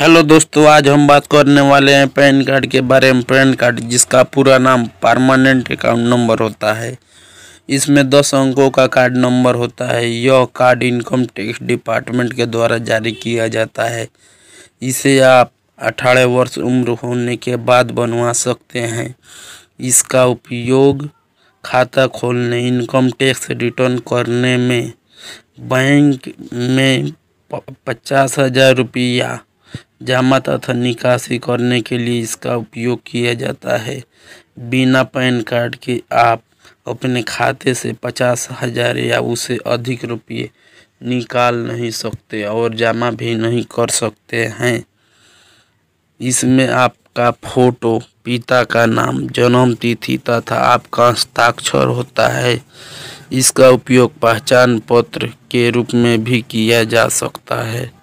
hello दोस्तों आज हम बात करने वाले हैं पैन कार्ड के बारे में पैन कार्ड जिसका पूरा नाम परमानेंट अकाउंट नंबर होता है इसमें दस अंकों का कार्ड नंबर होता है यह कार्ड इनकम टैक्स डिपार्टमेंट के द्वारा जारी किया जाता है इसे आप अठारह वर्ष उम्र होने के बाद बनवा सकते हैं इसका उपयोग खाता खोलने इनकम टैक्स रिटर्न करने में बैंक में पचास हज़ार रुपया जमा तथा निकासी करने के लिए इसका उपयोग किया जाता है बिना पैन कार्ड के आप अपने खाते से पचास हजार या उससे अधिक रुपये निकाल नहीं सकते और जमा भी नहीं कर सकते हैं इसमें आपका फोटो पिता का नाम जन्म तिथि तथा आपका हस्ताक्षर होता है इसका उपयोग पहचान पत्र के रूप में भी किया जा सकता है